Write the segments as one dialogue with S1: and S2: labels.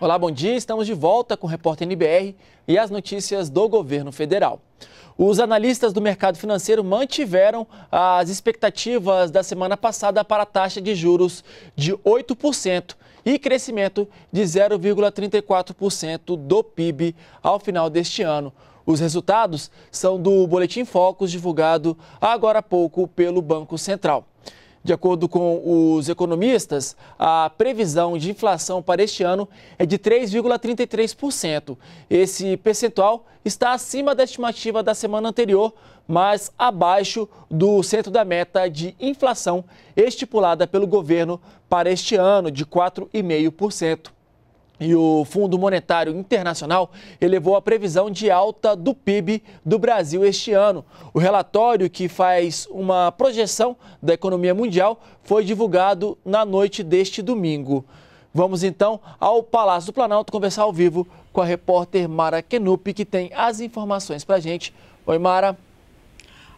S1: Olá, bom dia. Estamos de volta com o repórter NBR e as notícias do governo federal. Os analistas do mercado financeiro mantiveram as expectativas da semana passada para a taxa de juros de 8% e crescimento de 0,34% do PIB ao final deste ano. Os resultados são do Boletim Focus divulgado agora há pouco pelo Banco Central. De acordo com os economistas, a previsão de inflação para este ano é de 3,33%. Esse percentual está acima da estimativa da semana anterior, mas abaixo do centro da meta de inflação estipulada pelo governo para este ano de 4,5%. E o Fundo Monetário Internacional elevou a previsão de alta do PIB do Brasil este ano. O relatório, que faz uma projeção da economia mundial, foi divulgado na noite deste domingo. Vamos então ao Palácio do Planalto conversar ao vivo com a repórter
S2: Mara Kenup, que tem as informações para gente. Oi, Mara.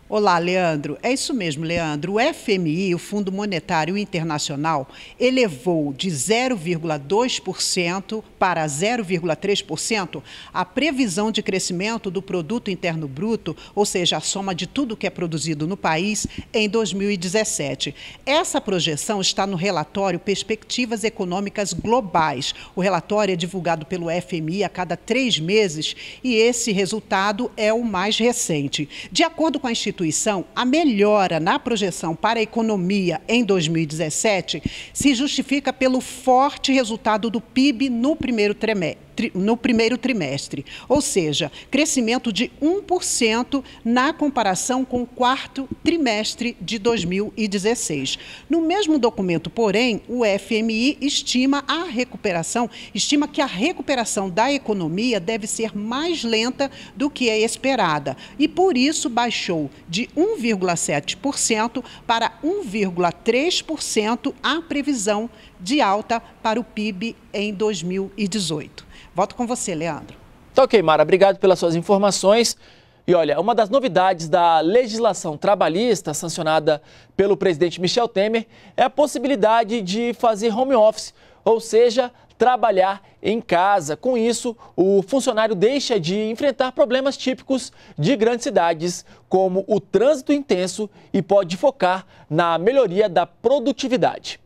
S2: Olá, Leandro. É isso mesmo, Leandro. O FMI, o Fundo Monetário Internacional, elevou de 0,2% para 0,3% a previsão de crescimento do produto interno bruto, ou seja, a soma de tudo que é produzido no país em 2017. Essa projeção está no relatório Perspectivas Econômicas Globais. O relatório é divulgado pelo FMI a cada três meses e esse resultado é o mais recente. De acordo com a instituição instituição, a melhora na projeção para a economia em 2017 se justifica pelo forte resultado do PIB no primeiro no primeiro trimestre, ou seja, crescimento de 1% na comparação com o quarto trimestre de 2016. No mesmo documento, porém, o FMI estima a recuperação, estima que a recuperação da economia deve ser mais lenta do que é esperada e por isso baixou de 1,7% para 1,3% a previsão de alta para o PIB em 2018. Volto com você, Leandro.
S1: Tá ok, Mara. Obrigado pelas suas informações. E olha, uma das novidades da legislação trabalhista sancionada pelo presidente Michel Temer é a possibilidade de fazer home office, ou seja, trabalhar em casa. Com isso, o funcionário deixa de enfrentar problemas típicos de grandes cidades, como o trânsito intenso, e pode focar na melhoria da produtividade.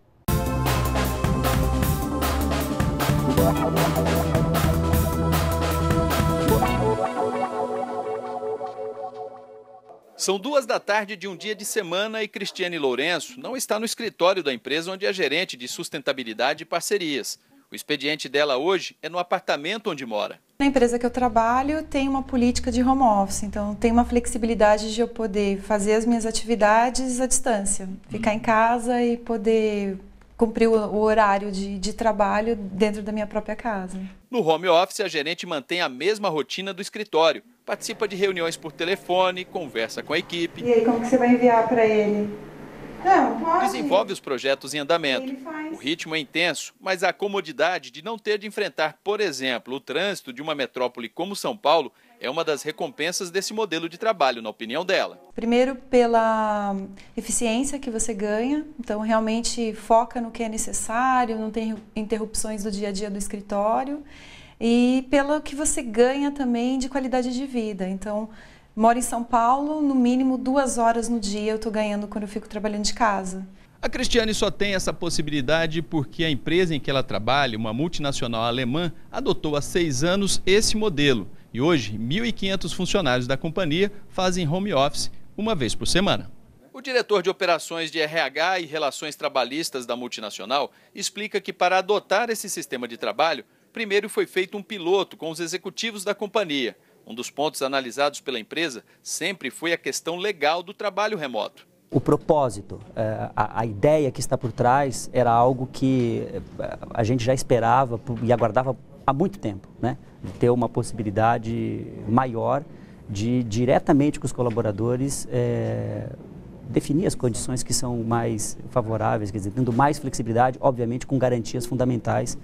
S3: São duas da tarde de um dia de semana e Cristiane Lourenço não está no escritório da empresa onde é gerente de sustentabilidade e parcerias. O expediente dela hoje é no apartamento onde mora. Na empresa que eu trabalho tem uma política de home office, então tem uma flexibilidade de eu poder fazer as minhas atividades à distância, ficar em casa e poder cumprir o horário de, de trabalho dentro da minha própria casa. No home office, a gerente mantém a mesma rotina do escritório. Participa de reuniões por telefone, conversa com a equipe. E aí, como que você vai enviar
S2: para ele? É, Desenvolve
S3: os projetos em andamento. O ritmo é intenso, mas a comodidade de não ter de enfrentar, por exemplo, o trânsito de uma metrópole como São Paulo é uma das recompensas desse modelo de trabalho, na opinião dela. Primeiro, pela eficiência que você ganha, então realmente foca no que é necessário, não tem interrupções do dia a dia do escritório, e pelo que você ganha também de qualidade de vida. Então, moro em São Paulo, no mínimo duas horas no dia eu estou ganhando quando eu fico trabalhando de casa. A Cristiane só tem essa possibilidade porque a empresa em que ela trabalha, uma multinacional alemã, adotou há seis anos esse modelo. E hoje, 1.500 funcionários da companhia fazem home office uma vez por semana. O diretor de operações de RH e relações trabalhistas da multinacional explica que para adotar esse sistema de trabalho, primeiro foi feito um piloto com os executivos da companhia. Um dos pontos analisados pela empresa sempre foi a questão legal do trabalho remoto.
S1: O propósito, é, a ideia que está por trás era algo que é, a gente já esperava e aguardava há muito tempo, né? De ter uma possibilidade maior de diretamente com os colaboradores é, definir as condições que são mais favoráveis, quer dizer, tendo mais flexibilidade, obviamente com garantias fundamentais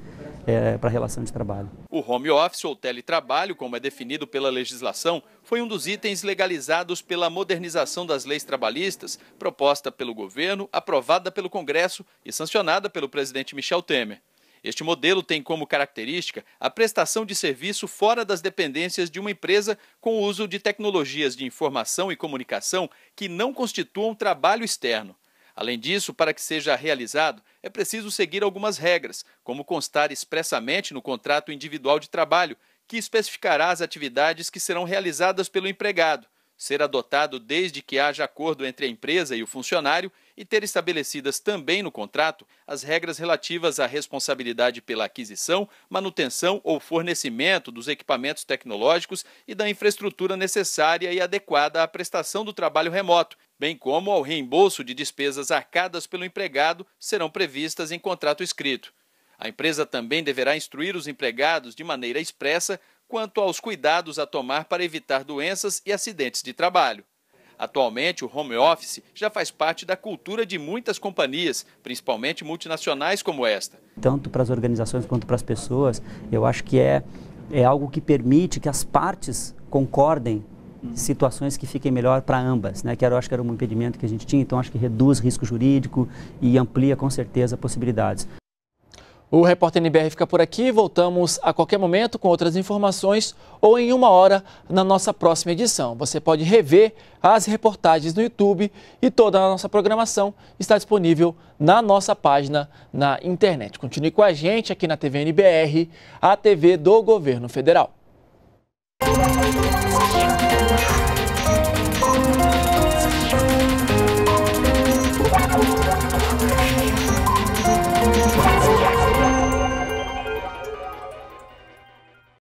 S1: é, para a relação de trabalho.
S3: O home office ou teletrabalho, como é definido pela legislação, foi um dos itens legalizados pela modernização das leis trabalhistas, proposta pelo governo, aprovada pelo Congresso e sancionada pelo presidente Michel Temer. Este modelo tem como característica a prestação de serviço fora das dependências de uma empresa com o uso de tecnologias de informação e comunicação que não constituam trabalho externo. Além disso, para que seja realizado, é preciso seguir algumas regras, como constar expressamente no contrato individual de trabalho, que especificará as atividades que serão realizadas pelo empregado ser adotado desde que haja acordo entre a empresa e o funcionário e ter estabelecidas também no contrato as regras relativas à responsabilidade pela aquisição, manutenção ou fornecimento dos equipamentos tecnológicos e da infraestrutura necessária e adequada à prestação do trabalho remoto, bem como ao reembolso de despesas arcadas pelo empregado, serão previstas em contrato escrito. A empresa também deverá instruir os empregados de maneira expressa quanto aos cuidados a tomar para evitar doenças e acidentes de trabalho. Atualmente, o home office já faz parte da cultura de muitas companhias, principalmente multinacionais como
S1: esta. Tanto para as organizações quanto para as pessoas, eu acho que é, é algo que permite que as partes concordem situações que fiquem melhor para ambas, né? Que era, acho que era um impedimento que a gente tinha, então acho que reduz risco jurídico e amplia com certeza possibilidades. O Repórter NBR fica por aqui. Voltamos a qualquer momento com outras informações ou em uma hora na nossa próxima edição. Você pode rever as reportagens no YouTube e toda a nossa programação está disponível na nossa página na internet. Continue com a gente aqui na TV NBR, a TV do Governo Federal.